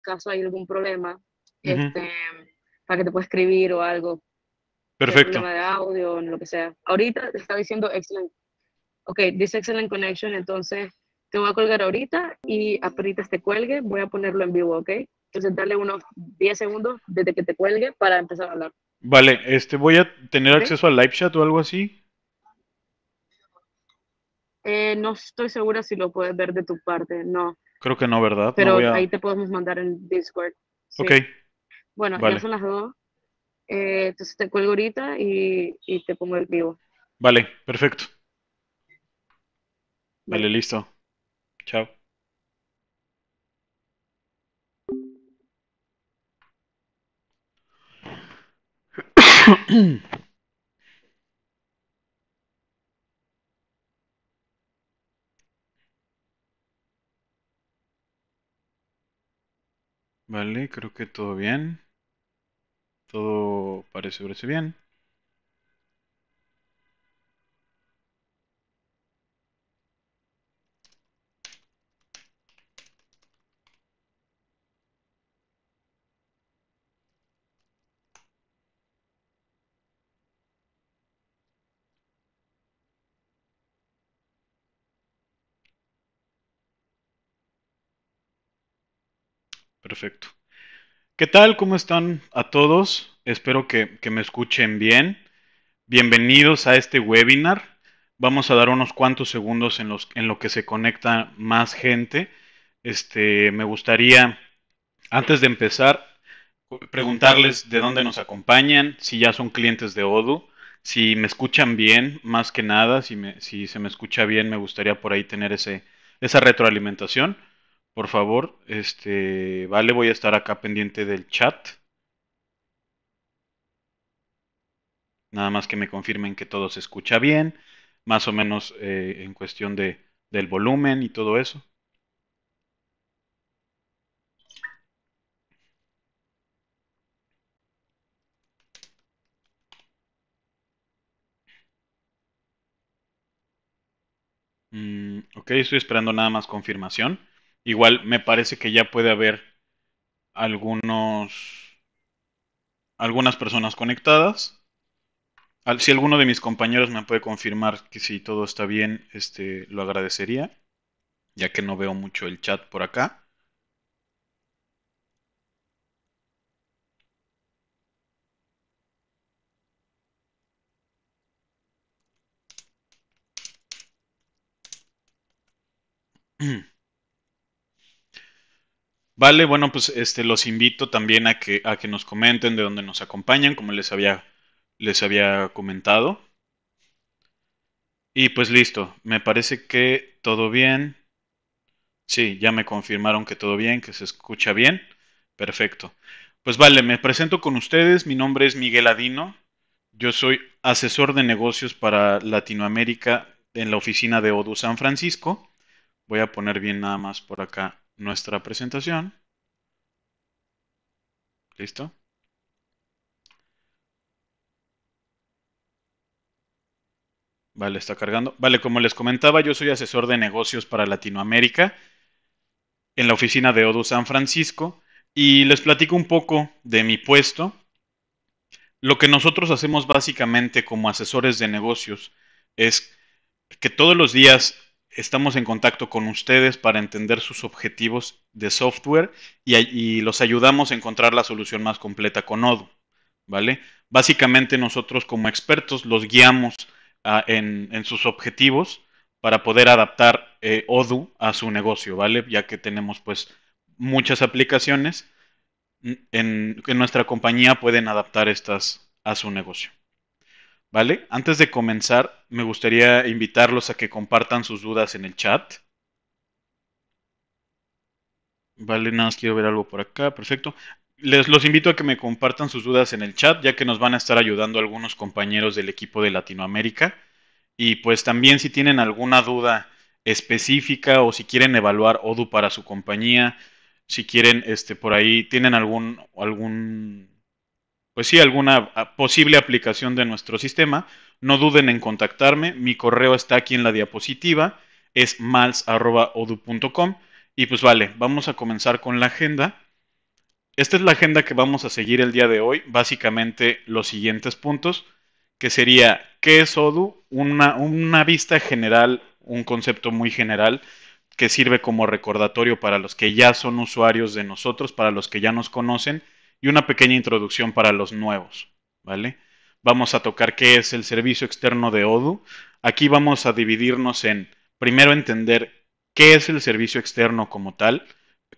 caso hay algún problema, este, para que te pueda escribir o algo. Perfecto. Problema de audio, o lo que sea. Ahorita está diciendo excelente Ok, dice excellent connection, entonces te voy a colgar ahorita y ahorita te cuelgue, voy a ponerlo en vivo, ¿ok? Entonces darle unos 10 segundos desde que te cuelgue para empezar a hablar. Vale, este, ¿voy a tener acceso al live chat o algo así? Eh, no estoy segura si lo puedes ver de tu parte, no. Creo que no, ¿verdad? Pero ahí te podemos mandar en Discord. Ok. Bueno, son las dos. Eh, entonces te cuelgo ahorita y, te pongo el vivo. Vale, perfecto. vale listo. Chao. Vale, creo que todo bien. Todo parece verse bien. Perfecto. ¿Qué tal? ¿Cómo están a todos? Espero que, me escuchen bien. Bienvenidos a este webinar. Vamos a dar unos cuantos segundos en, los, en lo que se conecta más gente. Este, me gustaría, antes de empezar, preguntarles de dónde nos acompañan, si ya son clientes de Odoo, si me escuchan bien, más que nada, si, si se me escucha bien, me gustaría por ahí tener ese, esa retroalimentación por favor. Este, vale, voy a estar acá pendiente del chat. Nada más que me confirmen que todo se escucha bien, más o menos eh, en cuestión de, del volumen y todo eso. Mm, ok, estoy esperando nada más confirmación. Igual me parece que ya puede haber algunos algunas personas conectadas. Si alguno de mis compañeros me puede confirmar que si todo está bien, este lo agradecería, ya que no veo mucho el chat por acá. Vale, bueno, pues este, los invito también a que, a que nos comenten de dónde nos acompañan, como les había, les había comentado. Y pues listo, me parece que todo bien. Sí, ya me confirmaron que todo bien, que se escucha bien. Perfecto. Pues vale, me presento con ustedes. Mi nombre es Miguel Adino. Yo soy asesor de negocios para Latinoamérica en la oficina de Odu San Francisco. Voy a poner bien nada más por acá nuestra presentación. ¿Listo? Vale, está cargando. Vale, como les comentaba, yo soy asesor de negocios para Latinoamérica en la oficina de Odo San Francisco y les platico un poco de mi puesto. Lo que nosotros hacemos básicamente como asesores de negocios es que todos los días estamos en contacto con ustedes para entender sus objetivos de software y, los ayudamos a encontrar la solución más completa con Odoo, ¿vale? Básicamente nosotros como expertos los guiamos ah, en, sus objetivos para poder adaptar eh, Odoo a su negocio, ¿vale? Ya que tenemos pues muchas aplicaciones en nuestra compañía pueden adaptar estas a su negocio. ¿Vale? Antes de comenzar, me gustaría invitarlos a que compartan sus dudas en el chat. Vale, nada más quiero ver algo por acá, perfecto. Les los invito a que me compartan sus dudas en el chat, ya que nos van a estar ayudando algunos compañeros del equipo de Latinoamérica. Y pues también si tienen alguna duda específica o si quieren evaluar Odoo para su compañía, si quieren, este, por ahí, tienen algún, algún pues sí, alguna ah, posible aplicación de nuestro sistema, no duden en contactarme. Mi correo está aquí en la diapositiva, es mals.odu.com. Y pues vale, vamos a comenzar con la agenda. Esta es la agenda que vamos a seguir el día de hoy, básicamente los siguientes puntos, que sería qué es ODU, una, una vista general, un concepto muy general que sirve como recordatorio para los que ya son usuarios de nosotros, para los que ya nos conocen y una pequeña introducción para los nuevos, ¿vale? Vamos a tocar qué es el servicio externo de ODU. Aquí vamos a dividirnos en, primero, entender qué es el servicio externo como tal,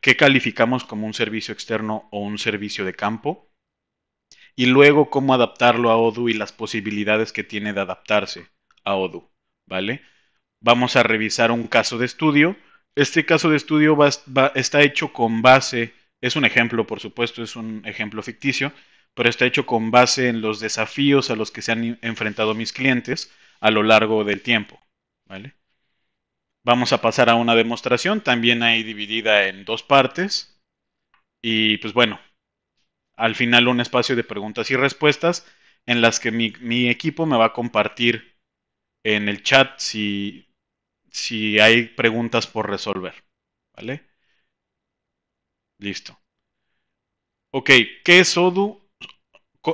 qué calificamos como un servicio externo o un servicio de campo, y luego cómo adaptarlo a ODU y las posibilidades que tiene de adaptarse a ODU, ¿vale? Vamos a revisar un caso de estudio. Este caso de estudio está hecho con base es un ejemplo, por supuesto, es un ejemplo ficticio, pero está hecho con base en los desafíos a los que se han enfrentado mis clientes a lo largo del tiempo. ¿vale? Vamos a pasar a una demostración, también ahí dividida en dos partes. Y pues bueno, al final un espacio de preguntas y respuestas en las que mi, equipo me va a compartir en el chat si, si hay preguntas por resolver. ¿Vale? Listo. Ok, ¿qué es Odoo?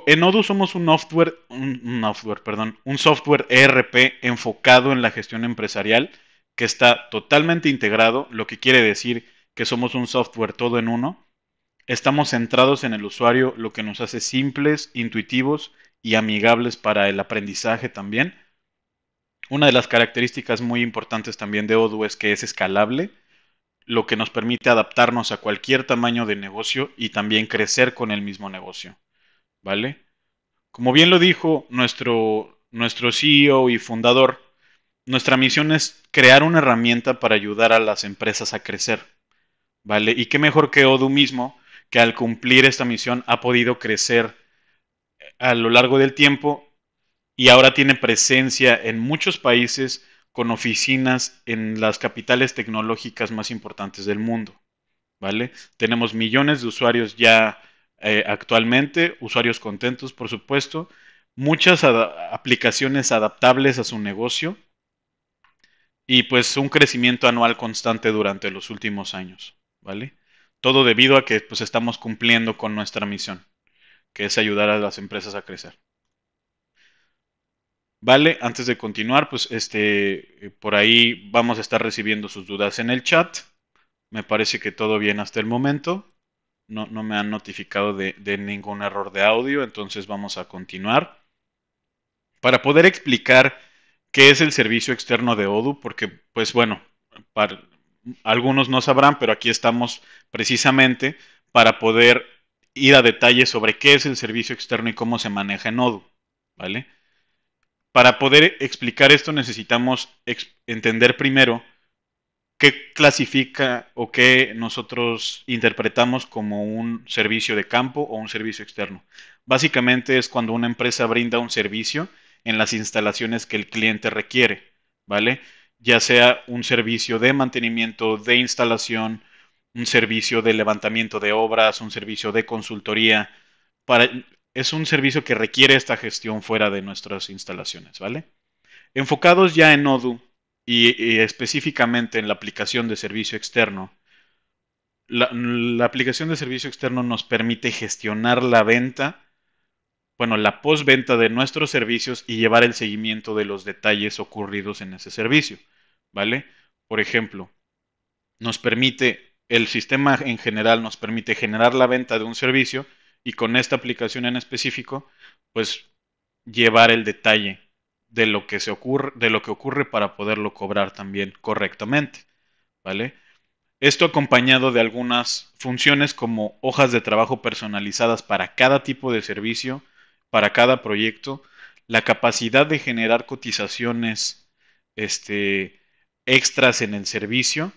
En Odoo somos un software, un, software, perdón, un software ERP enfocado en la gestión empresarial que está totalmente integrado, lo que quiere decir que somos un software todo en uno. Estamos centrados en el usuario, lo que nos hace simples, intuitivos y amigables para el aprendizaje también. Una de las características muy importantes también de Odu es que es escalable lo que nos permite adaptarnos a cualquier tamaño de negocio y también crecer con el mismo negocio. ¿Vale? Como bien lo dijo nuestro, nuestro CEO y fundador, nuestra misión es crear una herramienta para ayudar a las empresas a crecer. ¿Vale? Y qué mejor que Odu mismo, que al cumplir esta misión ha podido crecer eh, a lo largo del tiempo y ahora tiene presencia en muchos países con oficinas en las capitales tecnológicas más importantes del mundo. ¿Vale? Tenemos millones de usuarios ya eh, actualmente, usuarios contentos, por supuesto, muchas aplicaciones adaptables a su negocio y pues un crecimiento anual constante durante los últimos años, ¿vale? Todo debido a que pues estamos cumpliendo con nuestra misión, que es ayudar a las empresas a crecer. Vale, antes de continuar, pues este, eh, por ahí vamos a estar recibiendo sus dudas en el chat. Me parece que todo bien hasta el momento. No, me han notificado de, ningún error de audio, entonces vamos a continuar. Para poder explicar qué es el servicio externo de Odu, porque pues bueno, algunos no sabrán, pero aquí estamos precisamente para poder ir a detalles sobre qué es el servicio externo y cómo se maneja en Odu, ¿vale? para poder explicar esto necesitamos entender primero qué clasifica o qué nosotros interpretamos como un servicio de campo o un servicio externo. Básicamente es cuando una empresa brinda un servicio en las instalaciones que el cliente requiere, ¿vale? Ya sea un servicio de mantenimiento, de instalación, un servicio de levantamiento de obras, un servicio de consultoría, para es un servicio que requiere esta gestión fuera de nuestras instalaciones, ¿vale? Enfocados ya en Odoo y, específicamente en la aplicación de servicio externo, la, la, aplicación de servicio externo nos permite gestionar la venta, bueno, la postventa de nuestros servicios y llevar el seguimiento de los detalles ocurridos en ese servicio, ¿vale? Por ejemplo, nos permite, el sistema en general nos permite generar la venta de un servicio, y con esta aplicación en específico, pues llevar el detalle de lo que se ocurre, de lo que ocurre para poderlo cobrar también correctamente, ¿vale? Esto acompañado de algunas funciones como hojas de trabajo personalizadas para cada tipo de servicio, para cada proyecto, la capacidad de generar cotizaciones este, extras en el servicio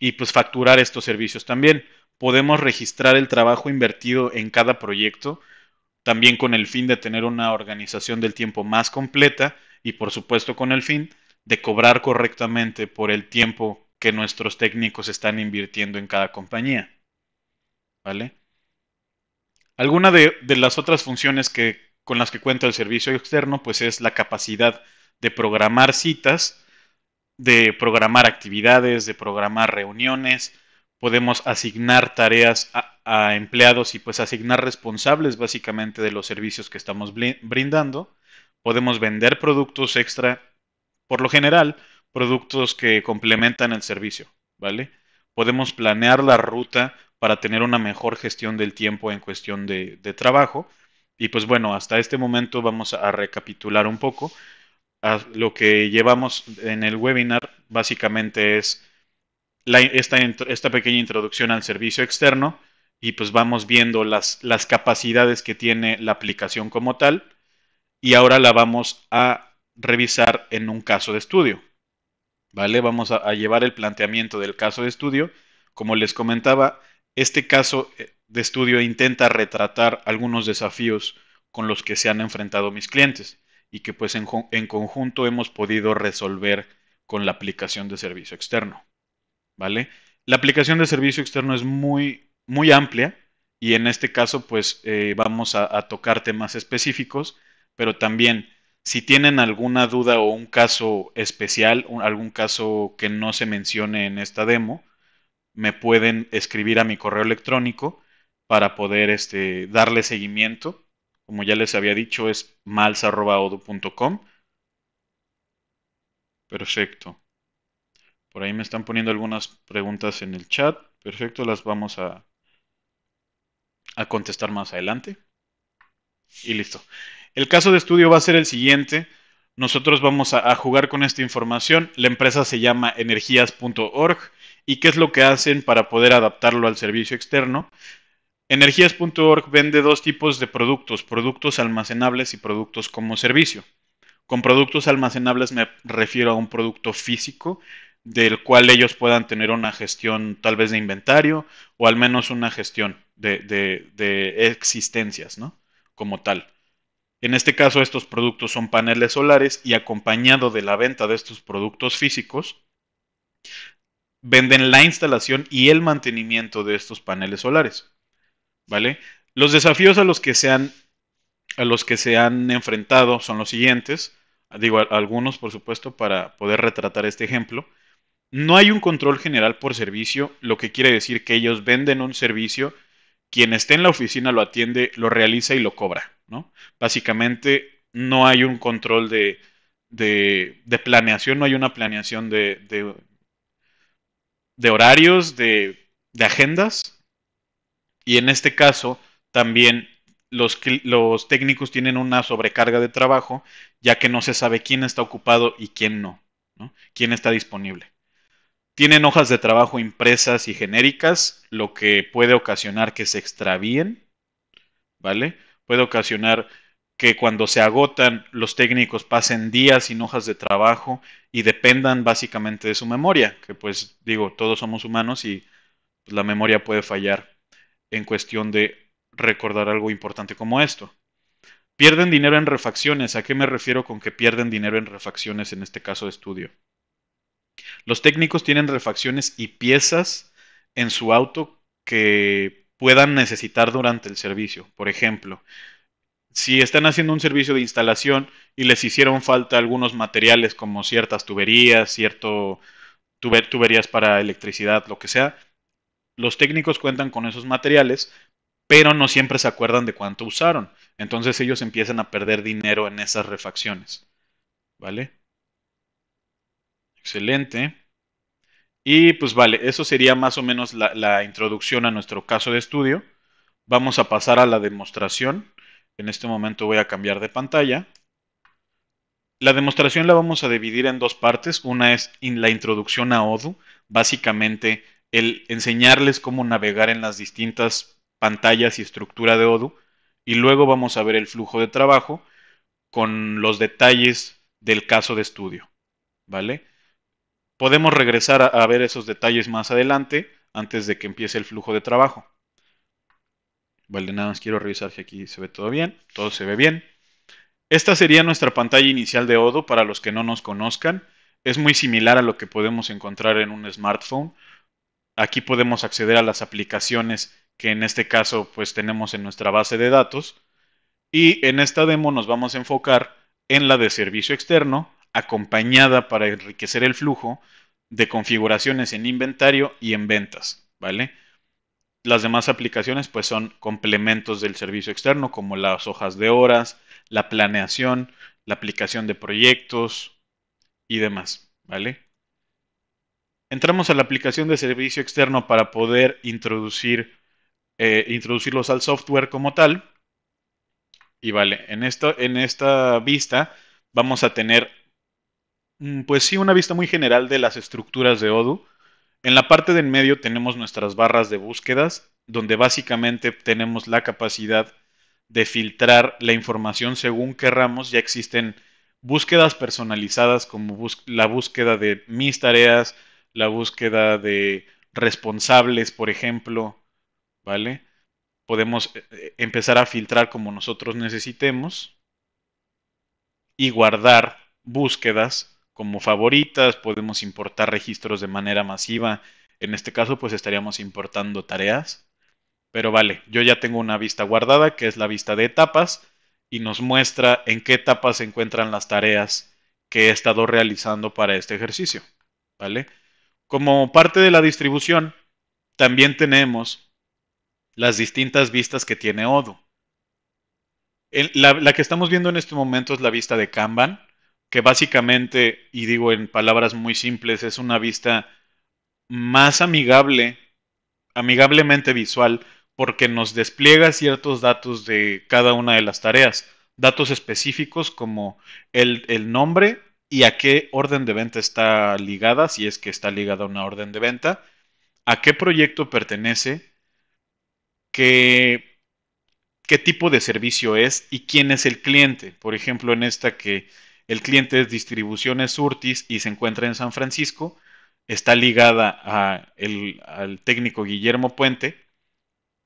y pues facturar estos servicios también podemos registrar el trabajo invertido en cada proyecto, también con el fin de tener una organización del tiempo más completa y por supuesto con el fin de cobrar correctamente por el tiempo que nuestros técnicos están invirtiendo en cada compañía. ¿Vale? Alguna de, las otras funciones que, con las que cuenta el servicio externo, pues es la capacidad de programar citas, de programar actividades, de programar reuniones, podemos asignar tareas a, empleados y pues asignar responsables básicamente de los servicios que estamos brindando. Podemos vender productos extra, por lo general, productos que complementan el servicio, ¿vale? Podemos planear la ruta para tener una mejor gestión del tiempo en cuestión de, trabajo. Y pues bueno, hasta este momento vamos a recapitular un poco. A ah, lo que llevamos en el webinar básicamente es esta, pequeña introducción al servicio externo y pues vamos viendo las, capacidades que tiene la aplicación como tal y ahora la vamos a revisar en un caso de estudio. ¿Vale? Vamos a, llevar el planteamiento del caso de estudio. Como les comentaba, este caso eh, de estudio intenta retratar algunos desafíos con los que se han enfrentado mis clientes y que pues en conjunto hemos podido resolver con la aplicación de servicio externo. La aplicación de servicio externo es muy, muy amplia y en este caso pues eh, vamos a, tocar temas específicos, pero también si tienen alguna duda o un caso especial, algún caso que no se mencione en esta demo, me pueden escribir a mi correo electrónico para poder este, darle seguimiento. Como ya les había dicho, es mals.odu.com. Perfecto. Por ahí me están poniendo algunas preguntas en el chat. Perfecto, las vamos a, a contestar más adelante. Y listo. El caso de estudio va a ser el siguiente. Nosotros vamos a, a jugar con esta información. La empresa se llama energías.org. ¿Y qué es lo que hacen para poder adaptarlo al servicio externo? Energías.org vende dos tipos de productos, productos almacenables y productos como servicio. Con productos almacenables me refiero a un producto físico del cual ellos puedan tener una gestión tal vez de inventario o al menos una gestión de, existencias, ¿no? Como tal. En este caso, estos productos son paneles solares y acompañado de la venta de estos productos físicos, venden la instalación y el mantenimiento de estos paneles solares. ¿Vale? Los desafíos a los que se han, a los que se han enfrentado son los siguientes. Digo, algunos, por supuesto, para poder retratar este ejemplo. No hay un control general por servicio, lo que quiere decir que ellos venden un servicio, quien esté en la oficina lo atiende, lo realiza y lo cobra, ¿no? Básicamente no hay un control de, de, planeación, no hay una planeación de, de, horarios, de, de agendas. Y en este caso también los, los, técnicos tienen una sobrecarga de trabajo, ya que no se sabe quién está ocupado y quién no, ¿no? quién está disponible. Tienen hojas de trabajo impresas y genéricas, lo que puede ocasionar que se extravíen, ¿vale? Puede ocasionar que cuando se agotan los técnicos pasen días sin hojas de trabajo y dependan básicamente de su memoria, que pues digo, todos somos humanos y pues, la memoria puede fallar en cuestión de recordar algo importante como esto. Pierden dinero en refacciones. ¿A qué me refiero con que pierden dinero en refacciones en este caso de estudio? Los técnicos tienen refacciones y piezas en su auto que puedan necesitar durante el servicio. Por ejemplo, si están haciendo un servicio de instalación y les hicieron falta algunos materiales como ciertas tuberías, cierto tuberías para electricidad, lo que sea, los técnicos cuentan con esos materiales, pero no siempre se acuerdan de cuánto usaron. Entonces ellos empiezan a perder dinero en esas refacciones. ¿Vale? Excelente. Y pues vale, eso sería más o menos la, introducción a nuestro caso de estudio. Vamos a pasar a la demostración. En este momento voy a cambiar de pantalla. La demostración la vamos a dividir en dos partes. Una es la introducción a ODU, básicamente el enseñarles cómo navegar en las distintas pantallas y estructura de ODU. Y luego vamos a ver el flujo de trabajo con los detalles del caso de estudio. ¿Vale? Podemos regresar a, ver esos detalles más adelante, antes de que empiece el flujo de trabajo. Vale, nada más quiero revisar si aquí se ve todo bien. Todo se ve bien. Esta sería nuestra pantalla inicial de Odo para los que no nos conozcan. Es muy similar a lo que podemos encontrar en un smartphone. Aquí podemos acceder a las aplicaciones que en este caso pues tenemos en nuestra base de datos. Y en esta demo nos vamos a enfocar en la de servicio externo, acompañada para enriquecer el flujo de configuraciones en inventario y en ventas, ¿vale? Las demás aplicaciones pues son complementos del servicio externo como las hojas de horas, la planeación, la aplicación de proyectos y demás, ¿vale? Entramos a la aplicación de servicio externo para poder introducir, eh, introducirlos al software como tal. Y vale, en, en esta vista vamos a tener Mm, pues sí, una vista muy general de las estructuras de Odoo. En la parte de en medio tenemos nuestras barras de búsquedas, donde básicamente tenemos la capacidad de filtrar la información según querramos. Ya existen búsquedas personalizadas como la búsqueda de mis tareas, la búsqueda de responsables, por ejemplo, ¿vale? Podemos eh, eh, empezar a filtrar como nosotros necesitemos y guardar búsquedas como favoritas, podemos importar registros de manera masiva. En este caso, pues estaríamos importando tareas. Pero vale, yo ya tengo una vista guardada, que es la vista de etapas, y nos muestra en qué etapas se encuentran las tareas que he estado realizando para este ejercicio. ¿Vale? Como parte de la distribución, también tenemos las distintas vistas que tiene Odo, La, la, que estamos viendo en este momento es la vista de Kanban, que básicamente, y digo en palabras muy simples, es una vista más amigable, amigablemente visual, porque nos despliega ciertos datos de cada una de las tareas, datos específicos como el, el nombre y a qué orden de venta está ligada, si es que está ligada a una orden de venta, a qué proyecto pertenece, qué, qué tipo de servicio es y quién es el cliente. Por ejemplo, en esta que el cliente es Distribuciones Surtis y se encuentra en San Francisco. Está ligada al técnico Guillermo Puente.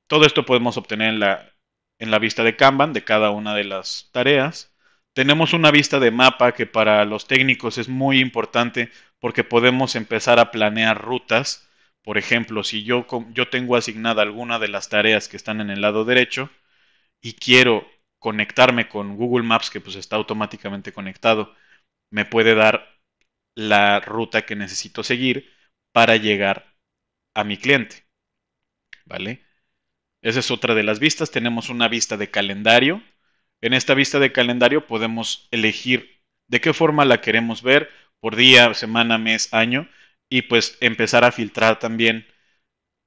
Todo esto podemos obtener en la, en la vista de Kanban de cada una de las tareas. Tenemos una vista de mapa que para los técnicos es muy importante porque podemos empezar a planear rutas. Por ejemplo, si yo, yo tengo asignada alguna de las tareas que están en el lado derecho y quiero conectarme con Google Maps, que pues está automáticamente conectado, me puede dar la ruta que necesito seguir para llegar a mi cliente. ¿Vale? Esa es otra de las vistas. Tenemos una vista de calendario. En esta vista de calendario podemos elegir de qué forma la queremos ver por día, semana, mes, año y pues empezar a filtrar también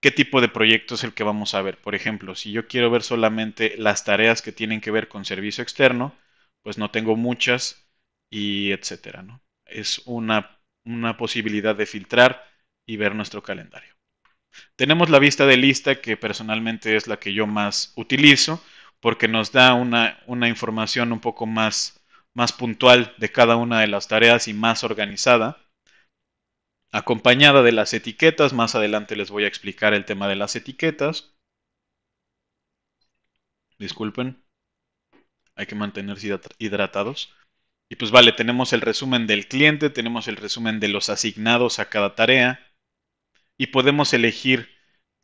qué tipo de proyecto es el que vamos a ver. Por ejemplo, si yo quiero ver solamente las tareas que tienen que ver con servicio externo, pues no tengo muchas y etcétera, ¿no? Es una, posibilidad de filtrar y ver nuestro calendario. Tenemos la vista de lista que personalmente es la que yo más utilizo porque nos da una, información un poco más, más puntual de cada una de las tareas y más organizada acompañada de las etiquetas. Más adelante les voy a explicar el tema de las etiquetas. Disculpen, hay que mantenerse hidratados. Y pues vale, tenemos el resumen del cliente, tenemos el resumen de los asignados a cada tarea y podemos elegir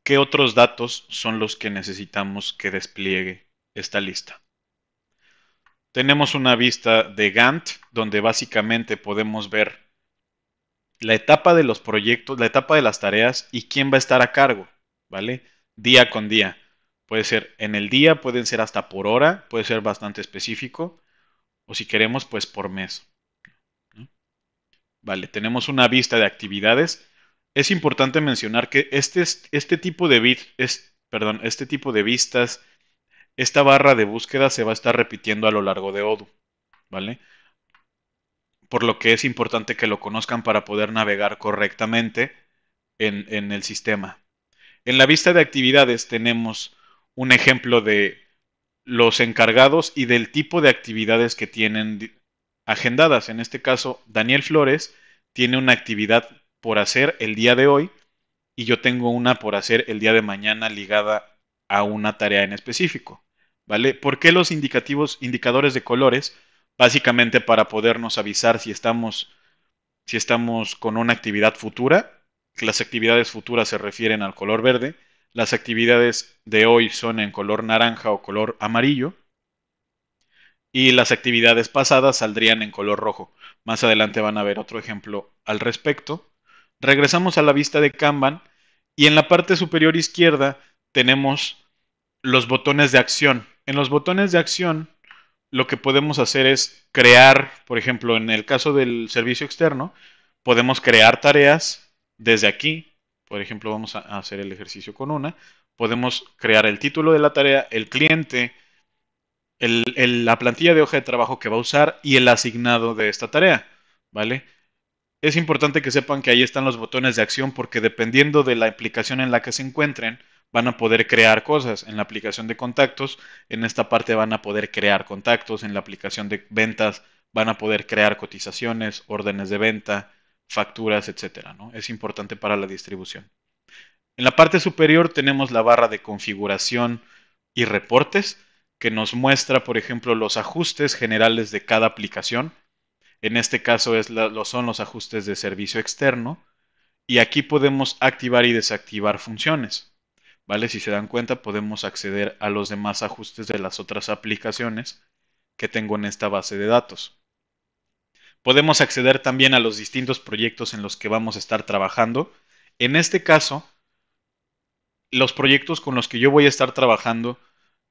qué otros datos son los que necesitamos que despliegue esta lista. Tenemos una vista de Gantt donde básicamente podemos ver la etapa de los proyectos, la etapa de las tareas y quién va a estar a cargo, ¿vale? Día con día. Puede ser en el día, pueden ser hasta por hora, puede ser bastante específico, o si queremos, pues por mes. Vale, tenemos una vista de actividades. Es importante mencionar que este, este tipo de perdón, este tipo de vistas, esta barra de búsqueda se va a estar repitiendo a lo largo de Odoo, ¿vale? por lo que es importante que lo conozcan para poder navegar correctamente en, el sistema. En la vista de actividades tenemos un ejemplo de los encargados y del tipo de actividades que tienen agendadas. En este caso, Daniel Flores tiene una actividad por hacer el día de hoy y yo tengo una por hacer el día de mañana ligada a una tarea en específico. ¿Vale? ¿Por qué los indicativos, indicadores de colores básicamente para podernos avisar si estamos, si estamos con una actividad futura. Las actividades futuras se refieren al color verde. Las actividades de hoy son en color naranja o color amarillo. Y las actividades pasadas saldrían en color rojo. Más adelante van a ver otro ejemplo al respecto. Regresamos a la vista de Kanban y en la parte superior izquierda tenemos los botones de acción. En los botones de acción lo que podemos hacer es crear, por ejemplo, en el caso del servicio externo, podemos crear tareas desde aquí. Por ejemplo, vamos a hacer el ejercicio con una. Podemos crear el título de la tarea, el cliente, la plantilla de hoja de trabajo que va a usar y el asignado de esta tarea. ¿Vale? Es importante que sepan que ahí están los botones de acción porque dependiendo de la aplicación en la que se encuentren, van a poder crear cosas. En la aplicación de contactos, en esta parte van a poder crear contactos, en la aplicación de ventas van a poder crear cotizaciones, órdenes de venta, facturas, etc. ¿no? Es importante para la distribución. En la parte superior tenemos la barra de configuración y reportes que nos muestra, por ejemplo, los ajustes generales de cada aplicación. En este caso es lo son los ajustes de servicio externo. Y aquí podemos activar y desactivar funciones. ¿vale? Si se dan cuenta, podemos acceder a los demás ajustes de las otras aplicaciones que tengo en esta base de datos. Podemos acceder también a los distintos proyectos en los que vamos a estar trabajando. En este caso, los proyectos con los que yo voy a estar trabajando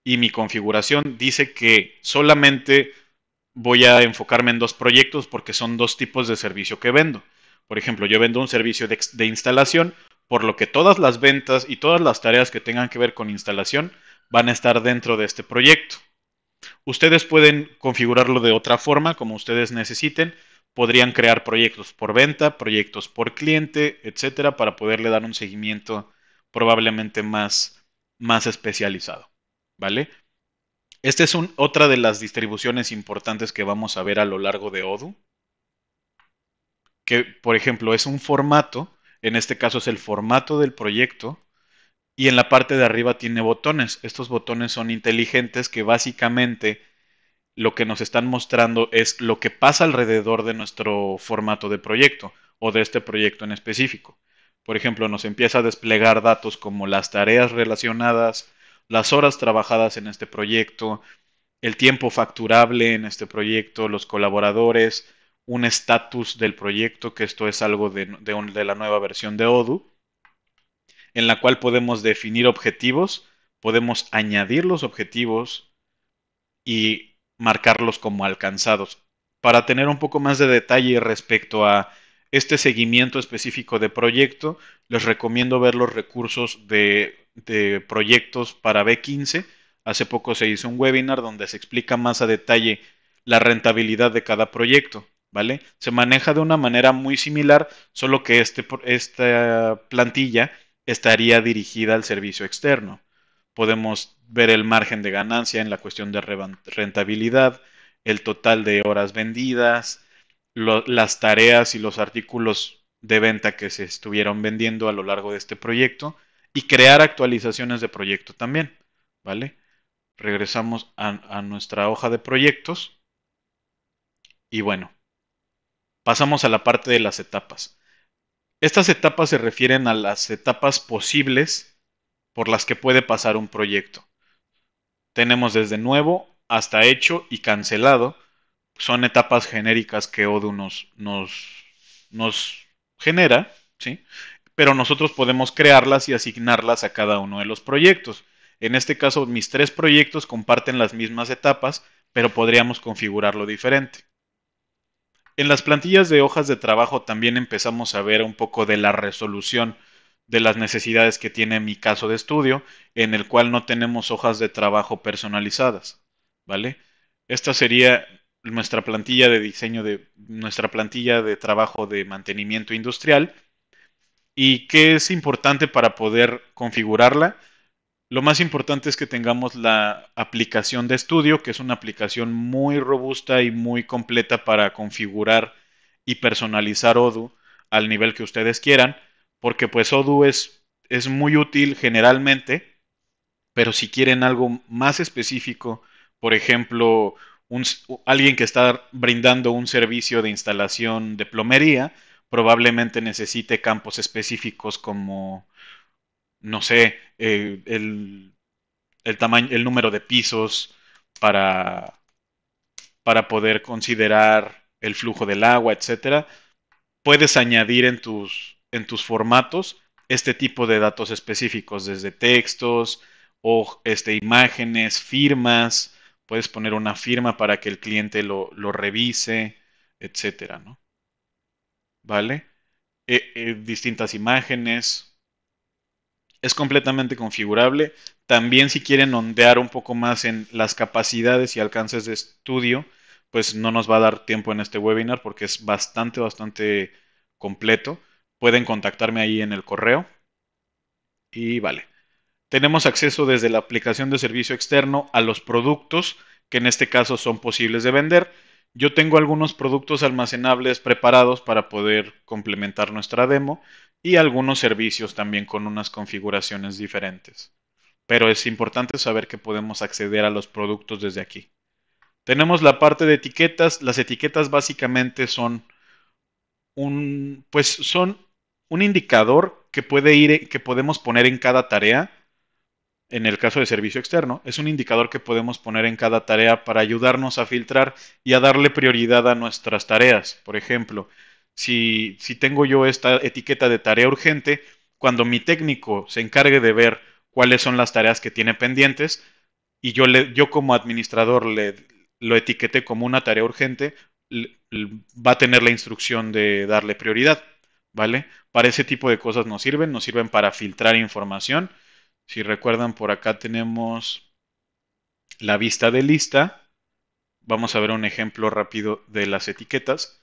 y mi configuración dice que solamente voy a enfocarme en dos proyectos porque son dos tipos de servicio que vendo. Por ejemplo, yo vendo un servicio de, de instalación por lo que todas las ventas y todas las tareas que tengan que ver con instalación van a estar dentro de este proyecto. Ustedes pueden configurarlo de otra forma, como ustedes necesiten. Podrían crear proyectos por venta, proyectos por cliente, etcétera, para poderle dar un seguimiento probablemente más, más especializado. ¿Vale? Esta es otra de las distribuciones importantes que vamos a ver a lo largo de Odoo. Que, por ejemplo, es un formato en este caso es el formato del proyecto, y en la parte de arriba tiene botones. Estos botones son inteligentes que básicamente lo que nos están mostrando es lo que pasa alrededor de nuestro formato de proyecto o de este proyecto en específico. Por ejemplo, nos empieza a desplegar datos como las tareas relacionadas, las horas trabajadas en este proyecto, el tiempo facturable en este proyecto, los colaboradores, un estatus del proyecto, que esto es algo de, la nueva versión de Odoo, en la cual podemos definir objetivos, podemos añadir los objetivos y marcarlos como alcanzados. Para tener un poco más de detalle respecto a este seguimiento específico de proyecto, les recomiendo ver los recursos de proyectos para B15. Hace poco se hizo un webinar donde se explica más a detalle la rentabilidad de cada proyecto. ¿vale? Se maneja de una manera muy similar, solo que este, esta plantilla estaría dirigida al servicio externo. Podemos ver el margen de ganancia en la cuestión de rentabilidad, el total de horas vendidas, las tareas y los artículos de venta que se estuvieron vendiendo a lo largo de este proyecto y crear actualizaciones de proyecto también, ¿vale? Regresamos a nuestra hoja de proyectos y bueno, pasamos a la parte de las etapas. Estas etapas se refieren a las etapas posibles por las que puede pasar un proyecto. Tenemos desde nuevo hasta hecho y cancelado. Son etapas genéricas que Odoo nos, nos, nos genera, ¿sí? pero nosotros podemos crearlas y asignarlas a cada uno de los proyectos. En este caso, mis tres proyectos comparten las mismas etapas, pero podríamos configurarlo diferente. En las plantillas de hojas de trabajo también empezamos a ver un poco de la resolución de las necesidades que tiene mi caso de estudio, en el cual no tenemos hojas de trabajo personalizadas, ¿vale? Esta sería nuestra plantilla de diseño de nuestra plantilla de trabajo de mantenimiento industrial. ¿Y qué es importante para poder configurarla? Lo más importante es que tengamos la aplicación de estudio, que es una aplicación muy robusta y muy completa para configurar y personalizar Odoo al nivel que ustedes quieran, porque pues Odoo es, es muy útil generalmente, pero si quieren algo más específico, por ejemplo, un, alguien que está brindando un servicio de instalación de plomería, probablemente necesite campos específicos como no sé, eh, el, tamaño, el número de pisos para, para poder considerar el flujo del agua, etcétera, puedes añadir en tus, en tus formatos este tipo de datos específicos, desde textos o este, imágenes, firmas, puedes poner una firma para que el cliente lo, revise, etcétera, ¿no? ¿Vale? Eh, eh, distintas imágenes, es completamente configurable. También si quieren ondear un poco más en las capacidades y alcances de estudio, pues no nos va a dar tiempo en este webinar porque es bastante, bastante completo. Pueden contactarme ahí en el correo. Y vale. Tenemos acceso desde la aplicación de servicio externo a los productos que en este caso son posibles de vender. Yo tengo algunos productos almacenables preparados para poder complementar nuestra demo y algunos servicios también con unas configuraciones diferentes. Pero es importante saber que podemos acceder a los productos desde aquí. Tenemos la parte de etiquetas. Las etiquetas básicamente son un, pues son un indicador que, puede ir, que podemos poner en cada tarea en el caso de servicio externo, es un indicador que podemos poner en cada tarea para ayudarnos a filtrar y a darle prioridad a nuestras tareas. Por ejemplo, si, tengo yo esta etiqueta de tarea urgente, cuando mi técnico se encargue de ver cuáles son las tareas que tiene pendientes y yo, le, yo como administrador le, lo etiquete como una tarea urgente, va a tener la instrucción de darle prioridad, ¿vale? Para ese tipo de cosas nos sirven, nos sirven para filtrar información si recuerdan, por acá tenemos la vista de lista. Vamos a ver un ejemplo rápido de las etiquetas.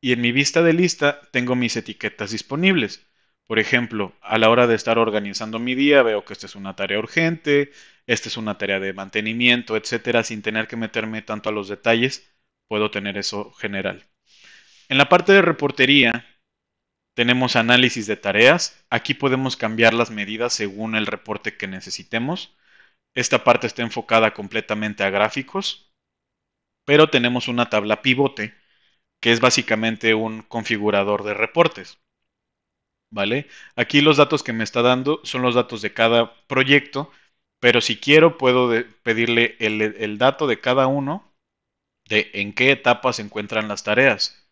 Y en mi vista de lista tengo mis etiquetas disponibles. Por ejemplo, a la hora de estar organizando mi día, veo que esta es una tarea urgente, esta es una tarea de mantenimiento, etcétera, sin tener que meterme tanto a los detalles, puedo tener eso general. En la parte de reportería, tenemos análisis de tareas. Aquí podemos cambiar las medidas según el reporte que necesitemos. Esta parte está enfocada completamente a gráficos, pero tenemos una tabla pivote que es básicamente un configurador de reportes. ¿Vale? Aquí los datos que me está dando son los datos de cada proyecto, pero si quiero puedo pedirle el, dato de cada uno de en qué etapa se encuentran las tareas.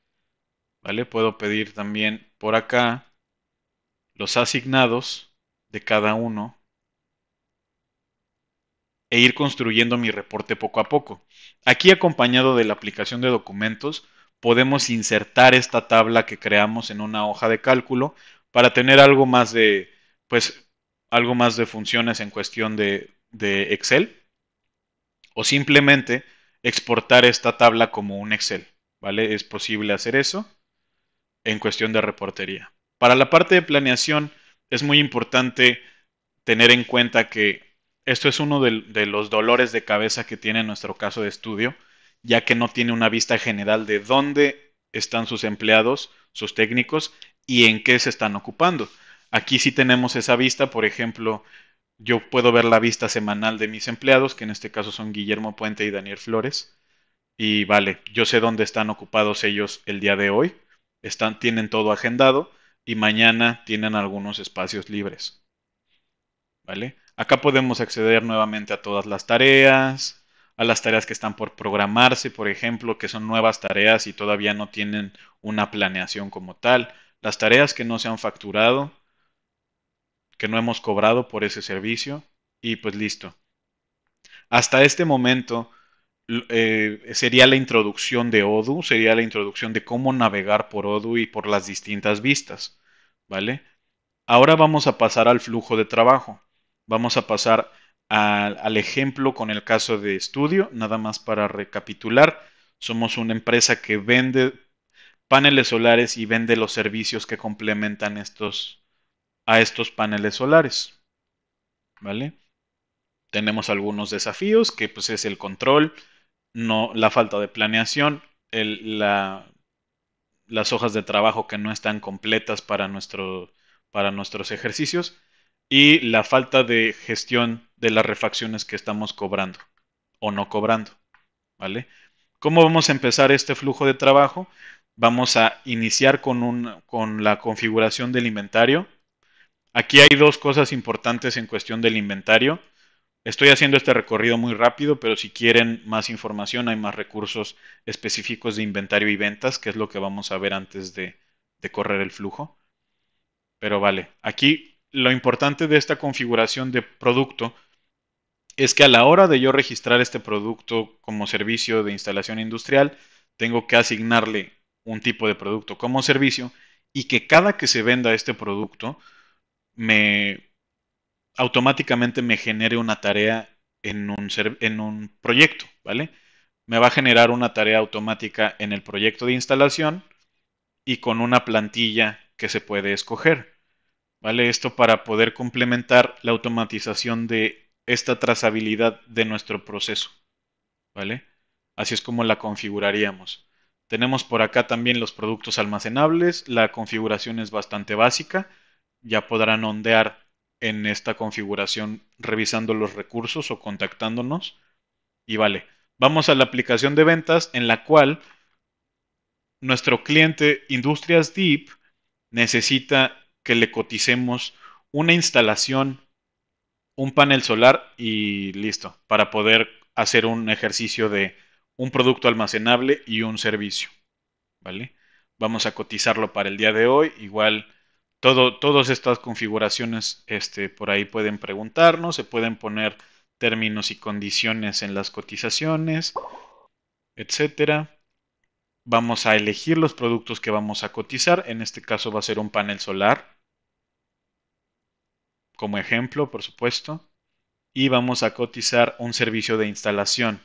¿Vale? Puedo pedir también por acá los asignados de cada uno e ir construyendo mi reporte poco a poco. Aquí acompañado de la aplicación de documentos podemos insertar esta tabla que creamos en una hoja de cálculo para tener algo más de, pues, algo más de funciones en cuestión de, de Excel o simplemente exportar esta tabla como un Excel, ¿vale? Es posible hacer eso en cuestión de reportería. Para la parte de planeación es muy importante tener en cuenta que esto es uno de, los dolores de cabeza que tiene nuestro caso de estudio, ya que no tiene una vista general de dónde están sus empleados, sus técnicos y en qué se están ocupando. Aquí sí tenemos esa vista, por ejemplo, yo puedo ver la vista semanal de mis empleados, que en este caso son Guillermo Puente y Daniel Flores, y vale, yo sé dónde están ocupados ellos el día de hoy están, tienen todo agendado y mañana tienen algunos espacios libres. ¿Vale? Acá podemos acceder nuevamente a todas las tareas, a las tareas que están por programarse, por ejemplo, que son nuevas tareas y todavía no tienen una planeación como tal, las tareas que no se han facturado, que no hemos cobrado por ese servicio y pues listo. Hasta este momento eh, sería la introducción de Odoo, sería la introducción de cómo navegar por Odoo y por las distintas vistas, ¿vale? Ahora vamos a pasar al flujo de trabajo. Vamos a pasar al ejemplo con el caso de estudio, nada más para recapitular. Somos una empresa que vende paneles solares y vende los servicios que complementan estos, a estos paneles solares. ¿Vale? Tenemos algunos desafíos, que pues es el control, no, la falta de planeación, la, las hojas de trabajo que no están completas para, nuestro, para nuestros ejercicios y la falta de gestión de las refacciones que estamos cobrando o no cobrando. ¿Vale? ¿Cómo vamos a empezar este flujo de trabajo? Vamos a iniciar con, un, con la configuración del inventario. Aquí hay dos cosas importantes en cuestión del inventario. Estoy haciendo este recorrido muy rápido, pero si quieren más información hay más recursos específicos de inventario y ventas, que es lo que vamos a ver antes de, correr el flujo. Pero vale, aquí lo importante de esta configuración de producto es que a la hora de yo registrar este producto como servicio de instalación industrial, tengo que asignarle un tipo de producto como servicio y que cada que se venda este producto me, automáticamente me genere una tarea en un, en un proyecto, ¿vale? Me va a generar una tarea automática en el proyecto de instalación y con una plantilla que se puede escoger, ¿vale? Esto para poder complementar la automatización de esta trazabilidad de nuestro proceso, ¿vale? Así es como la configuraríamos. Tenemos por acá también los productos almacenables, la configuración es bastante básica, ya podrán ondear en esta configuración revisando los recursos o contactándonos. Y vale, vamos a la aplicación de ventas en la cual nuestro cliente Industrias Deep necesita que le coticemos una instalación, un panel solar y listo, para poder hacer un ejercicio de un producto almacenable y un servicio. ¿Vale? Vamos a cotizarlo para el día de hoy, igual todas estas configuraciones este, por ahí pueden preguntarnos, se pueden poner términos y condiciones en las cotizaciones, etcétera. Vamos a elegir los productos que vamos a cotizar. En este caso va a ser un panel solar, como ejemplo, por supuesto. Y vamos a cotizar un servicio de instalación,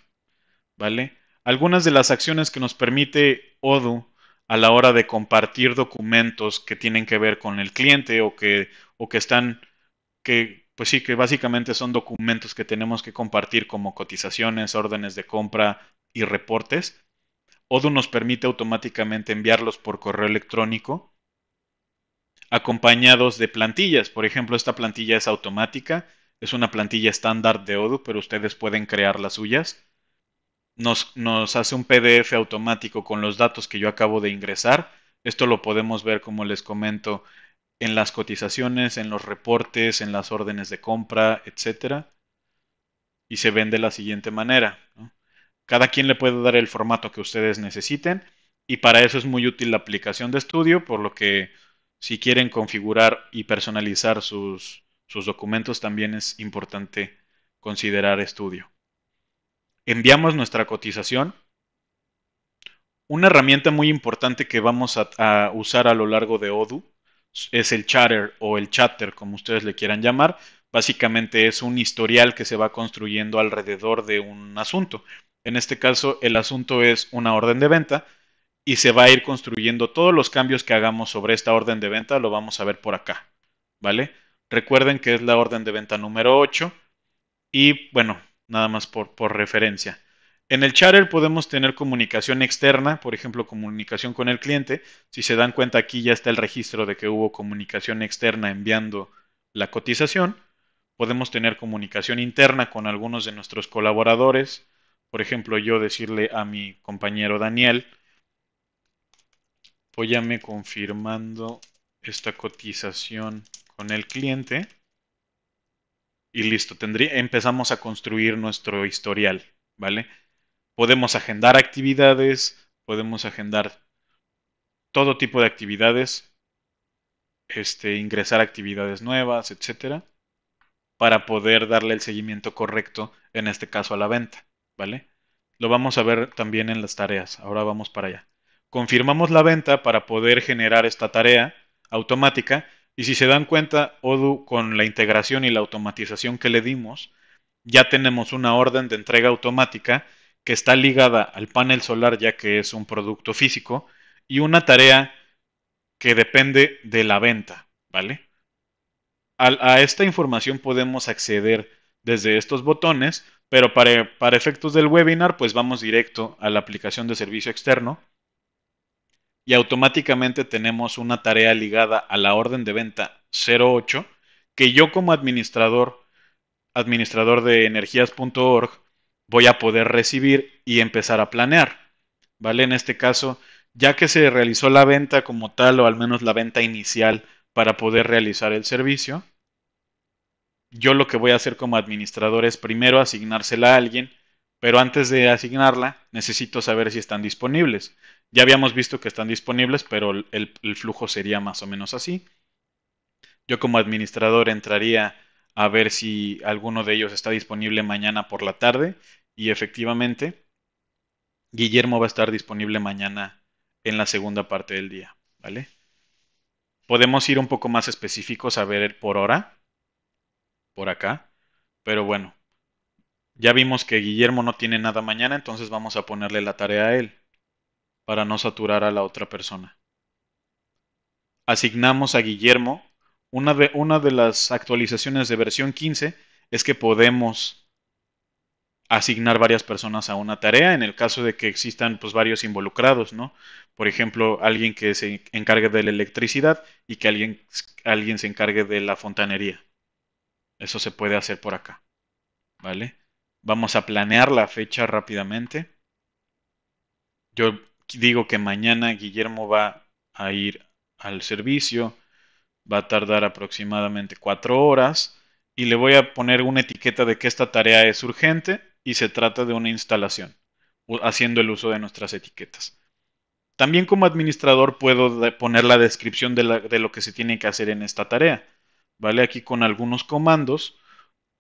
¿vale? Algunas de las acciones que nos permite ODU a la hora de compartir documentos que tienen que ver con el cliente o que, o que están, que pues sí, que básicamente son documentos que tenemos que compartir como cotizaciones, órdenes de compra y reportes. Odoo nos permite automáticamente enviarlos por correo electrónico acompañados de plantillas. Por ejemplo, esta plantilla es automática, es una plantilla estándar de Odu, pero ustedes pueden crear las suyas nos, hace un PDF automático con los datos que yo acabo de ingresar. Esto lo podemos ver, como les comento, en las cotizaciones, en los reportes, en las órdenes de compra, etc. Y se ven de la siguiente manera. Cada quien le puede dar el formato que ustedes necesiten y para eso es muy útil la aplicación de estudio, por lo que si quieren configurar y personalizar sus, sus documentos también es importante considerar estudio enviamos nuestra cotización. Una herramienta muy importante que vamos a, usar a lo largo de Odu es el chatter o el chatter, como ustedes le quieran llamar. Básicamente es un historial que se va construyendo alrededor de un asunto. En este caso, el asunto es una orden de venta y se va a ir construyendo todos los cambios que hagamos sobre esta orden de venta, lo vamos a ver por acá, ¿vale? Recuerden que es la orden de venta número 8 y bueno, nada más por, referencia. En el chatter podemos tener comunicación externa, por ejemplo, comunicación con el cliente. Si se dan cuenta, aquí ya está el registro de que hubo comunicación externa enviando la cotización. Podemos tener comunicación interna con algunos de nuestros colaboradores. Por ejemplo, yo decirle a mi compañero Daniel, apóyame confirmando esta cotización con el cliente y listo, empezamos a construir nuestro historial, ¿vale? Podemos agendar actividades, podemos agendar todo tipo de actividades, este, ingresar actividades nuevas, etcétera, para poder darle el seguimiento correcto, en este caso a la venta, ¿vale? Lo vamos a ver también en las tareas. Ahora vamos para allá. Confirmamos la venta para poder generar esta tarea automática y si se dan cuenta, Odoo, con la integración y la automatización que le dimos, ya tenemos una orden de entrega automática que está ligada al panel solar ya que es un producto físico y una tarea que depende de la venta, ¿vale? A, esta información podemos acceder desde estos botones, pero para, para efectos del webinar, pues vamos directo a la aplicación de servicio externo y automáticamente tenemos una tarea ligada a la orden de venta 08 que yo como administrador, administrador de energías.org, voy a poder recibir y empezar a planear. ¿Vale? En este caso, ya que se realizó la venta como tal o al menos la venta inicial para poder realizar el servicio, yo lo que voy a hacer como administrador es primero asignársela a alguien pero antes de asignarla necesito saber si están disponibles. Ya habíamos visto que están disponibles, pero el, flujo sería más o menos así. Yo como administrador entraría a ver si alguno de ellos está disponible mañana por la tarde y efectivamente Guillermo va a estar disponible mañana en la segunda parte del día, ¿vale? Podemos ir un poco más específicos a ver por hora, por acá, pero bueno, ya vimos que Guillermo no tiene nada mañana, entonces vamos a ponerle la tarea a él, para no saturar a la otra persona. Asignamos a Guillermo. Una de, una de las actualizaciones de versión 15 es que podemos asignar varias personas a una tarea en el caso de que existan pues, varios involucrados, ¿no? Por ejemplo, alguien que se encargue de la electricidad y que alguien, alguien se encargue de la fontanería. Eso se puede hacer por acá, ¿vale? Vamos a planear la fecha rápidamente. Yo digo que mañana Guillermo va a ir al servicio, va a tardar aproximadamente cuatro horas y le voy a poner una etiqueta de que esta tarea es urgente y se trata de una instalación, haciendo el uso de nuestras etiquetas. También como administrador puedo poner la descripción de, lo que se tiene que hacer en esta tarea. ¿Vale? Aquí con algunos comandos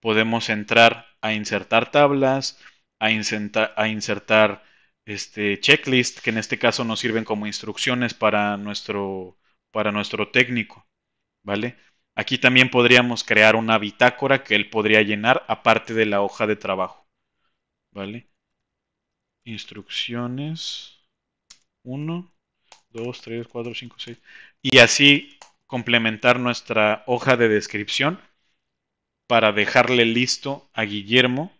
podemos entrar a insertar tablas, a, insertar este, checklist, que en este caso nos sirven como instrucciones para nuestro, técnico, ¿vale? Aquí también podríamos crear una bitácora que él podría llenar aparte de la hoja de trabajo, ¿vale? Instrucciones 1, 2, 3, 4, 5, 6. Y así complementar nuestra hoja de descripción para dejarle listo a Guillermo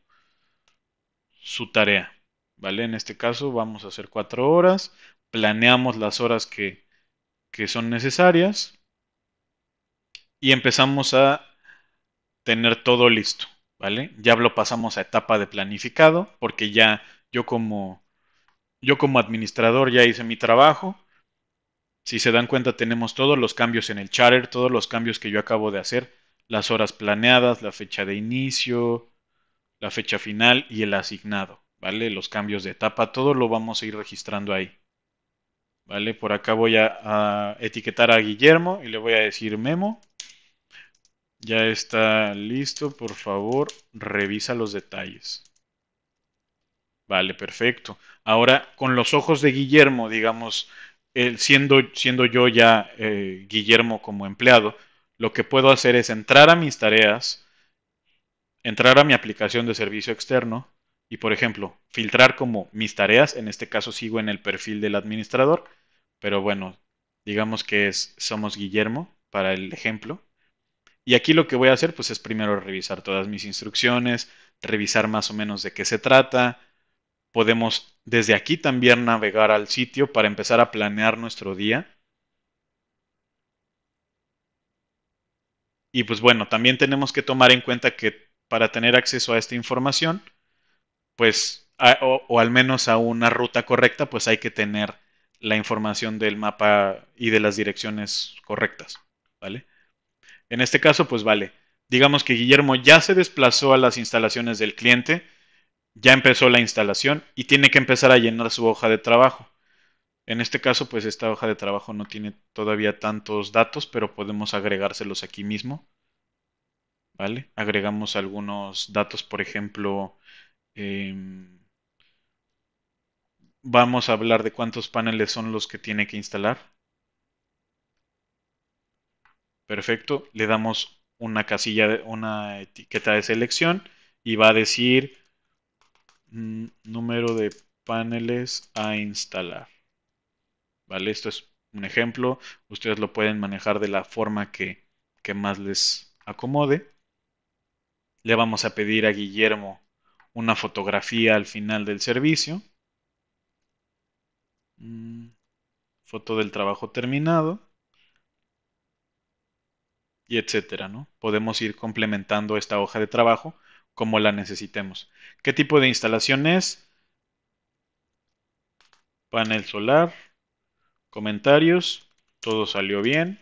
su tarea. ¿Vale? En este caso vamos a hacer cuatro horas, planeamos las horas que, son necesarias y empezamos a tener todo listo, ¿vale? Ya lo pasamos a etapa de planificado porque ya yo como yo como administrador ya hice mi trabajo. Si se dan cuenta tenemos todos los cambios en el charter, todos los cambios que yo acabo de hacer las horas planeadas, la fecha de inicio, la fecha final y el asignado, ¿vale? Los cambios de etapa, todo lo vamos a ir registrando ahí. ¿Vale? Por acá voy a, etiquetar a Guillermo y le voy a decir memo. Ya está listo, por favor, revisa los detalles. Vale, perfecto. Ahora, con los ojos de Guillermo, digamos, siendo, siendo, yo ya eh, Guillermo como empleado, lo que puedo hacer es entrar a mis tareas, entrar a mi aplicación de servicio externo y, por ejemplo, filtrar como mis tareas. En este caso sigo en el perfil del administrador, pero bueno, digamos que somos Guillermo para el ejemplo. Y aquí lo que voy a hacer pues es primero revisar todas mis instrucciones, revisar más o menos de qué se trata. Podemos desde aquí también navegar al sitio para empezar a planear nuestro día Y pues bueno, también tenemos que tomar en cuenta que para tener acceso a esta información, pues, o, o, al menos a una ruta correcta, pues hay que tener la información del mapa y de las direcciones correctas, ¿vale? En este caso, pues vale, digamos que Guillermo ya se desplazó a las instalaciones del cliente, ya empezó la instalación y tiene que empezar a llenar su hoja de trabajo. En este caso, pues esta hoja de trabajo no tiene todavía tantos datos, pero podemos agregárselos aquí mismo. ¿Vale? Agregamos algunos datos, por ejemplo, em, vamos a hablar de cuántos paneles son los que tiene que instalar. Perfecto, le damos una casilla, una etiqueta de selección y va a decir mm, número de paneles a instalar. ¿vale? Esto es un ejemplo, ustedes lo pueden manejar de la forma que, que más les acomode. Le vamos a pedir a Guillermo una fotografía al final del servicio. Mm, foto del trabajo terminado. Y etcétera, ¿no? Podemos ir complementando esta hoja de trabajo como la necesitemos. ¿Qué tipo de instalación es? Panel solar, Comentarios, todo salió bien.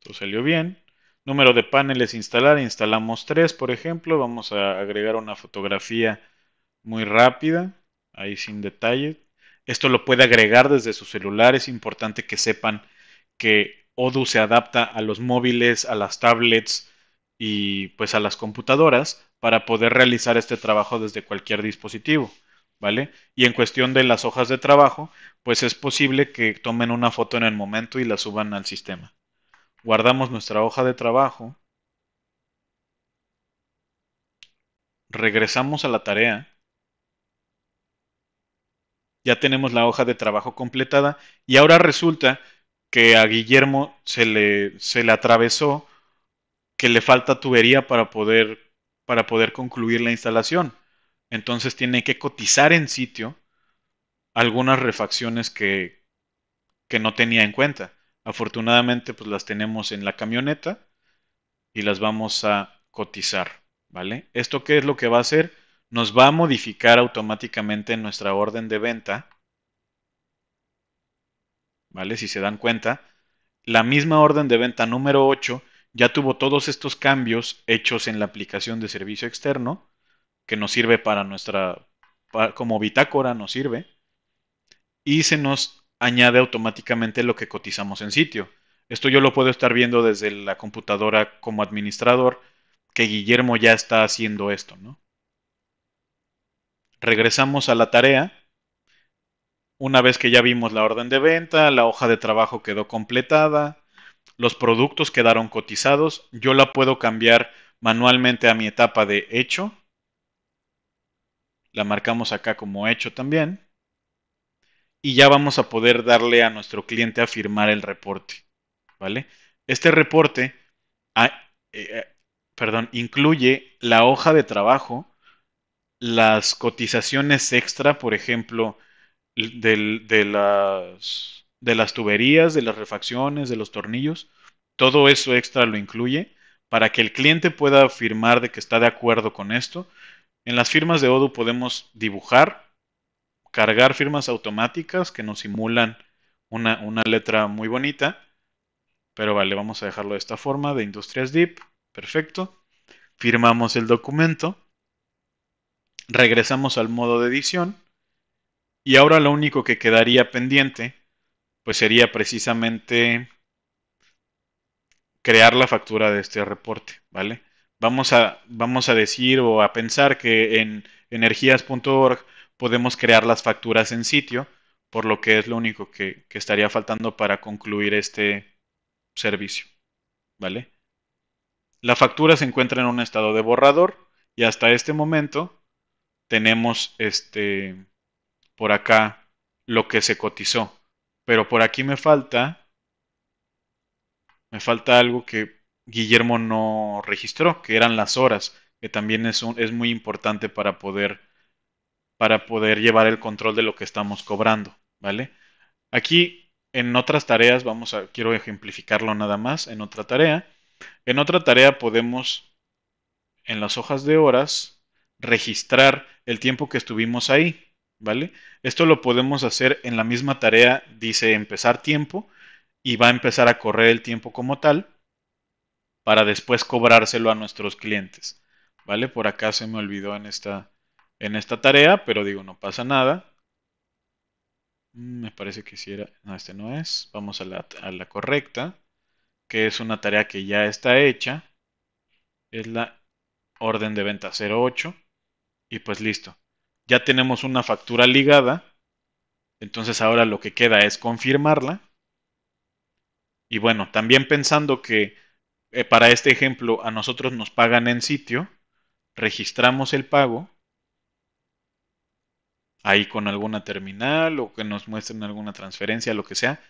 Todo salió bien. Número de paneles instalar, instalamos tres, por ejemplo. Vamos a agregar una fotografía muy rápida, ahí sin detalle. Esto lo puede agregar desde su celular. Es importante que sepan que Odoo se adapta a los móviles, a las tablets y pues a las computadoras para poder realizar este trabajo desde cualquier dispositivo. ¿vale? Y en cuestión de las hojas de trabajo, pues es posible que tomen una foto en el momento y la suban al sistema. Guardamos nuestra hoja de trabajo. Regresamos a la tarea. Ya tenemos la hoja de trabajo completada y ahora resulta que a Guillermo se le, se le atravesó que le falta tubería para poder, para poder concluir la instalación. Entonces tiene que cotizar en sitio algunas refacciones que, que no tenía en cuenta. Afortunadamente, pues las tenemos en la camioneta y las vamos a cotizar, ¿vale? ¿Esto qué es lo que va a hacer? Nos va a modificar automáticamente nuestra orden de venta, ¿vale? Si se dan cuenta, la misma orden de venta número 8 ya tuvo todos estos cambios hechos en la aplicación de servicio externo que nos sirve para nuestra, como bitácora nos sirve, y se nos añade automáticamente lo que cotizamos en sitio. Esto yo lo puedo estar viendo desde la computadora como administrador, que Guillermo ya está haciendo esto, ¿no? Regresamos a la tarea. Una vez que ya vimos la orden de venta, la hoja de trabajo quedó completada, los productos quedaron cotizados, yo la puedo cambiar manualmente a mi etapa de hecho la marcamos acá como hecho también, y ya vamos a poder darle a nuestro cliente a firmar el reporte, ¿vale? Este reporte, ah, eh, eh, perdón, incluye la hoja de trabajo, las cotizaciones extra, por ejemplo, de, las, de las tuberías, de las refacciones, de los tornillos, todo eso extra lo incluye para que el cliente pueda afirmar de que está de acuerdo con esto en las firmas de Odoo podemos dibujar, cargar firmas automáticas que nos simulan una, una letra muy bonita. Pero vale, vamos a dejarlo de esta forma, de Industrias Deep. Perfecto. Firmamos el documento. Regresamos al modo de edición. Y ahora lo único que quedaría pendiente, pues sería precisamente crear la factura de este reporte, ¿vale? vamos a, vamos a decir o a pensar que en energías.org podemos crear las facturas en sitio, por lo que es lo único que, que estaría faltando para concluir este servicio. ¿Vale? La factura se encuentra en un estado de borrador y hasta este momento tenemos este por acá lo que se cotizó, pero por aquí me falta me falta algo que Guillermo no registró, que eran las horas, que también es, muy importante para poder, para poder llevar el control de lo que estamos cobrando, ¿vale? Aquí en otras tareas, vamos a, quiero ejemplificarlo nada más, en otra tarea, en otra tarea podemos en las hojas de horas registrar el tiempo que estuvimos ahí, ¿vale? Esto lo podemos hacer en la misma tarea, dice empezar tiempo y va a empezar a correr el tiempo como tal para después cobrárselo a nuestros clientes. ¿Vale? Por acá se me olvidó en esta, en esta tarea, pero digo, no pasa nada. Mm, me parece que si era... No, este no es. Vamos a la, a la correcta, que es una tarea que ya está hecha. Es la orden de venta 08. Y pues listo. Ya tenemos una factura ligada. Entonces ahora lo que queda es confirmarla. Y bueno, también pensando que eh, para este ejemplo, a nosotros nos pagan en sitio, registramos el pago, ahí con alguna terminal o que nos muestren alguna transferencia, lo que sea,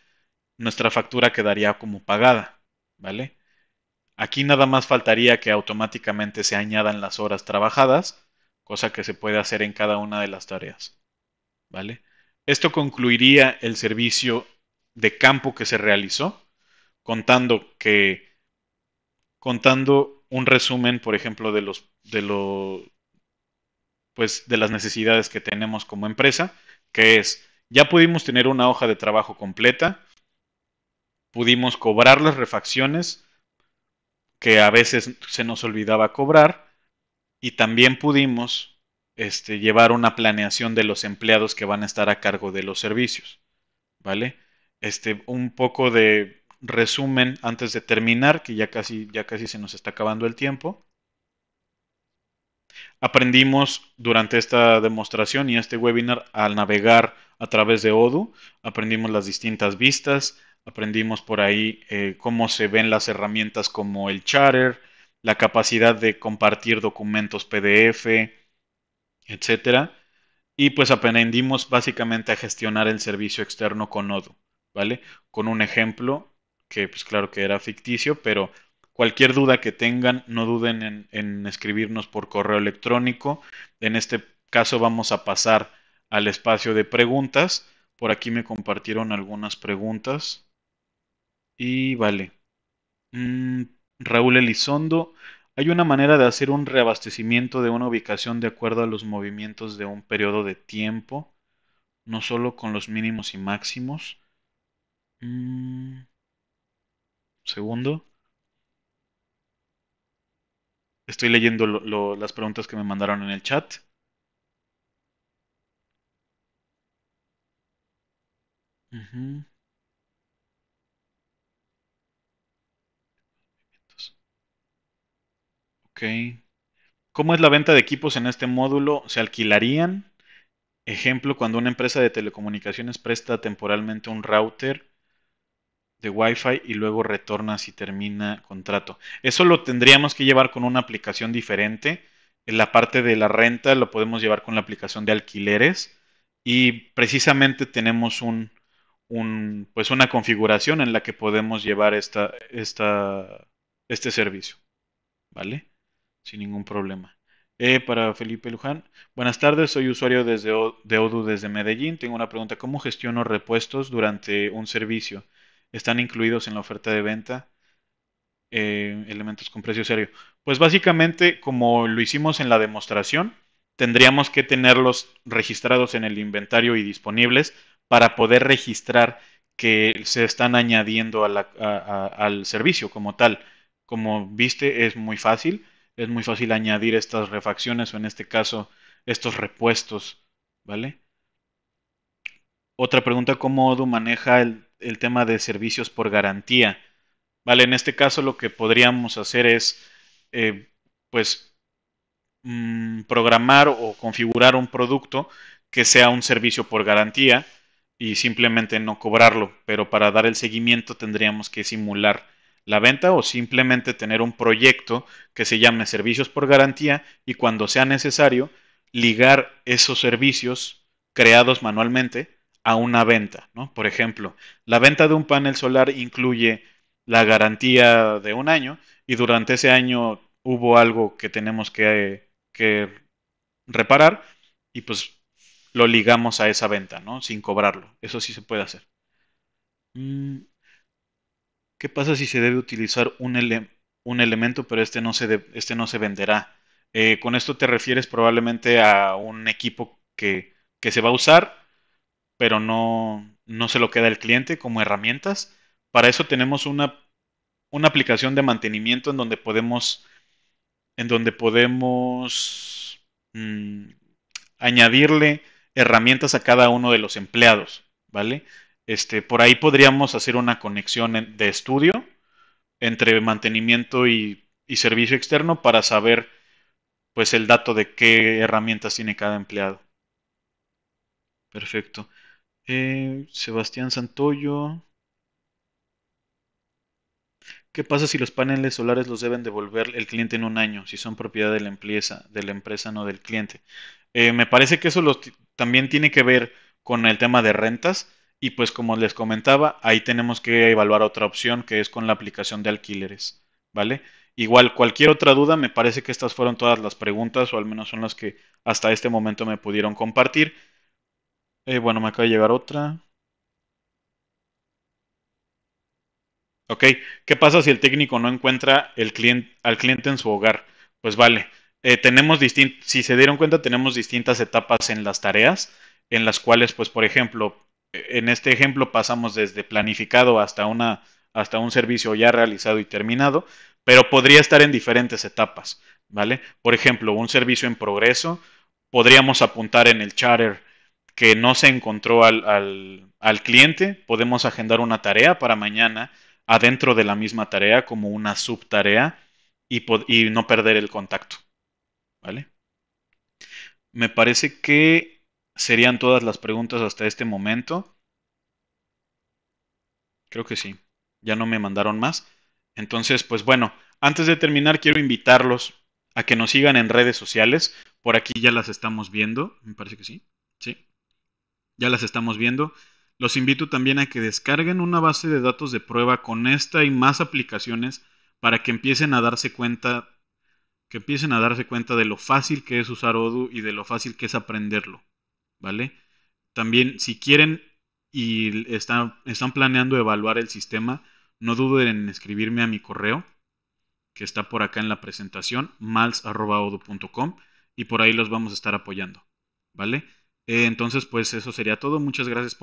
nuestra factura quedaría como pagada, ¿vale? Aquí nada más faltaría que automáticamente se añadan las horas trabajadas, cosa que se puede hacer en cada una de las tareas, ¿vale? Esto concluiría el servicio de campo que se realizó, contando que contando un resumen, por ejemplo, de los de pues de las necesidades que tenemos como empresa, que es ya pudimos tener una hoja de trabajo completa, pudimos cobrar las refacciones que a veces se nos olvidaba cobrar y también pudimos este, llevar una planeación de los empleados que van a estar a cargo de los servicios, ¿vale? Este, un poco de resumen antes de terminar, que ya casi, ya casi se nos está acabando el tiempo. Aprendimos durante esta demostración y este webinar al navegar a través de Odoo, aprendimos las distintas vistas, aprendimos por ahí eh, cómo se ven las herramientas como el charter, la capacidad de compartir documentos PDF, etcétera. Y pues aprendimos básicamente a gestionar el servicio externo con Odoo, ¿vale? Con un ejemplo que pues claro que era ficticio, pero cualquier duda que tengan, no duden en, escribirnos por correo electrónico. En este caso vamos a pasar al espacio de preguntas. Por aquí me compartieron algunas preguntas. Y vale. Mm, Raúl Elizondo, ¿hay una manera de hacer un reabastecimiento de una ubicación de acuerdo a los movimientos de un periodo de tiempo? No solo con los mínimos y máximos. Mm, segundo. Estoy leyendo las preguntas que me mandaron en el chat. ¿Cómo es la venta de equipos en este módulo? ¿Se alquilarían? Ejemplo, cuando una empresa de telecomunicaciones presta temporalmente un router de Wi-Fi y luego retorna si termina contrato. Eso lo tendríamos que llevar con una aplicación diferente. En la parte de la renta lo podemos llevar con la aplicación de alquileres y precisamente tenemos un, pues una configuración en la que podemos llevar esta, esta, este servicio. ¿Vale? Sin ningún problema. Eh, para Felipe Luján. Buenas tardes, soy usuario desde de Odu desde Medellín. Tengo una pregunta. ¿Cómo gestiono repuestos durante un servicio? están incluidos en la oferta de venta eh, elementos con precio serio. Pues básicamente, como lo hicimos en la demostración, tendríamos que tenerlos registrados en el inventario y disponibles para poder registrar que se están añadiendo al servicio como tal. Como viste, es muy fácil. Es muy fácil añadir estas refacciones o en este caso estos repuestos, ¿vale? Otra pregunta, ¿cómo Odoo maneja el el tema de servicios por garantía. Vale, en este caso lo que podríamos hacer es, eh, pues, mm, programar o configurar un producto que sea un servicio por garantía y simplemente no cobrarlo, pero para dar el seguimiento tendríamos que simular la venta o simplemente tener un proyecto que se llame servicios por garantía y cuando sea necesario ligar esos servicios creados manualmente a una venta, ¿no? Por ejemplo, la venta de un panel solar incluye la garantía de un año y durante ese año hubo algo que tenemos que, reparar y pues lo ligamos a esa venta, ¿no? Sin cobrarlo. Eso sí se puede hacer. Mm, ¿Qué pasa si se debe utilizar un, un elemento pero este no se, este no se venderá? Eh, con esto te refieres probablemente a un equipo que, que se va a usar pero no, se lo queda el cliente como herramientas. Para eso tenemos una, aplicación de mantenimiento en donde podemos, en donde podemos mm, añadirle herramientas a cada uno de los empleados, ¿vale? Este, por ahí podríamos hacer una conexión de estudio entre mantenimiento y, y servicio externo para saber pues el dato de qué herramientas tiene cada empleado. Perfecto. Eh, Sebastián Santoyo. ¿Qué pasa si los paneles solares los deben devolver el cliente en un año, si son propiedad de la empresa, de la empresa no del cliente? Eh, me parece que eso también tiene que ver con el tema de rentas y pues como les comentaba, ahí tenemos que evaluar otra opción que es con la aplicación de alquileres, ¿vale? Igual, cualquier otra duda, me parece que estas fueron todas las preguntas o al menos son las que hasta este momento me pudieron compartir. Eh, bueno, me acaba de llegar otra. Ok, ¿qué pasa si el técnico no encuentra al cliente en su hogar? Pues vale, eh, tenemos si se dieron cuenta, tenemos distintas etapas en las tareas, en las cuales, pues, por ejemplo, e-, en este ejemplo pasamos desde planificado hasta una hasta un servicio ya realizado y terminado, pero podría estar en diferentes etapas, ¿vale? Por ejemplo, un servicio en progreso, podríamos apuntar en el charter que no se encontró al, cliente, podemos agendar una tarea para mañana adentro de la misma tarea como una subtarea y, y no perder el contacto. ¿Vale? Me parece que serían todas las preguntas hasta este momento. Creo que sí. Ya no me mandaron más. Entonces, pues bueno, antes de terminar quiero invitarlos a que nos sigan en redes sociales. Por aquí ya las estamos viendo, me parece que sí. Ya las estamos viendo. Los invito también a que descarguen una base de datos de prueba con esta y más aplicaciones para que empiecen a darse cuenta que empiecen a darse cuenta de lo fácil que es usar Odoo y de lo fácil que es aprenderlo, ¿vale? También si quieren y están, planeando evaluar el sistema, no duden en escribirme a mi correo que está por acá en la presentación, mals.odo.com y por ahí los vamos a estar apoyando, ¿vale? Eh, entonces, pues eso sería todo. Muchas gracias